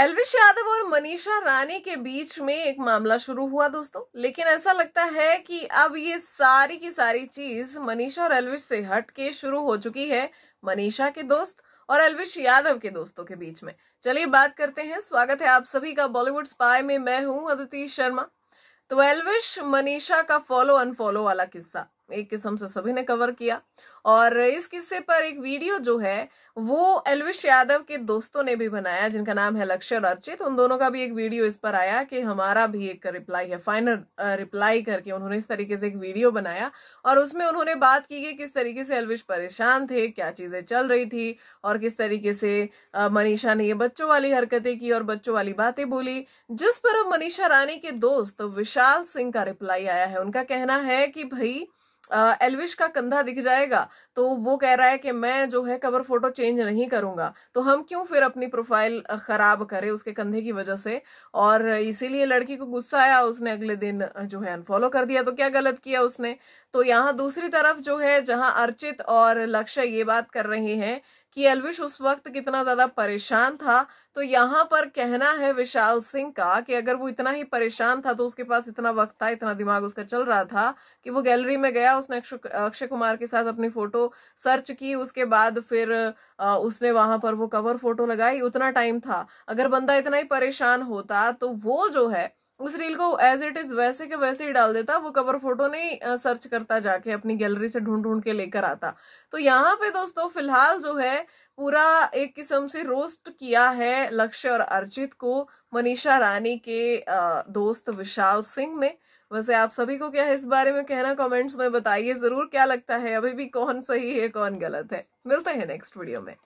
एलविश यादव और मनीषा रानी के बीच में एक मामला शुरू हुआ दोस्तों लेकिन ऐसा लगता है कि अब ये सारी की सारी चीज मनीषा और एलविश से हट के शुरू हो चुकी है मनीषा के दोस्त और एलविश यादव के दोस्तों के बीच में चलिए बात करते हैं स्वागत है आप सभी का बॉलीवुड स्पाई में मैं हूं अदिति शर्मा तो एलविश मनीषा का फॉलो अनफॉलो वाला किस्सा एक किस्म से सभी ने कवर किया और इस किस्से पर एक वीडियो जो है वो एलविश यादव के दोस्तों ने भी बनाया जिनका नाम है लक्ष्य और अर्चित उन दोनों का भी एक वीडियो इस पर आया कि हमारा भी एक रिप्लाई है फाइनल रिप्लाई करके उन्होंने इस तरीके से एक वीडियो बनाया और उसमें उन्होंने बात की कि किस तरीके से एलविश परेशान थे क्या चीज़ें चल रही थी और किस तरीके से मनीषा ने ये बच्चों वाली हरकतें की और बच्चों वाली बातें बोली जिस पर अब मनीषा रानी के दोस्त विशाल सिंह का रिप्लाई आया है उनका कहना है कि भाई एलविश का कंधा दिख जाएगा तो वो कह रहा है कि मैं जो है कवर फोटो चेंज नहीं करूंगा तो हम क्यों फिर अपनी प्रोफाइल खराब करें उसके कंधे की वजह से और इसीलिए लड़की को गुस्सा आया उसने अगले दिन जो है अनफॉलो कर दिया तो क्या गलत किया उसने तो यहाँ दूसरी तरफ जो है जहां अर्चित और लक्ष्य ये बात कर रहे हैं कि अलविश उस वक्त कितना ज्यादा परेशान था तो यहाँ पर कहना है विशाल सिंह का कि अगर वो इतना ही परेशान था तो उसके पास इतना वक्त था इतना दिमाग उसका चल रहा था कि वो गैलरी में गया उसने अक्षय कुमार के साथ अपनी फोटो सर्च की उसके बाद फिर आ, उसने वहां पर वो कवर फोटो लगाई उतना टाइम था अगर बंदा इतना ही परेशान होता तो वो जो है उस रील को एज इट इज वैसे के वैसे ही डाल देता वो कवर फोटो नहीं सर्च करता जाके अपनी गैलरी से ढूंढ ढूंढ के लेकर आता तो यहाँ पे दोस्तों फिलहाल जो है पूरा एक किस्म से रोस्ट किया है लक्ष्य और अर्जित को मनीषा रानी के दोस्त विशाल सिंह ने वैसे आप सभी को क्या है इस बारे में कहना कमेंट्स में बताइए जरूर क्या लगता है अभी भी कौन सही है कौन गलत है मिलते हैं नेक्स्ट वीडियो में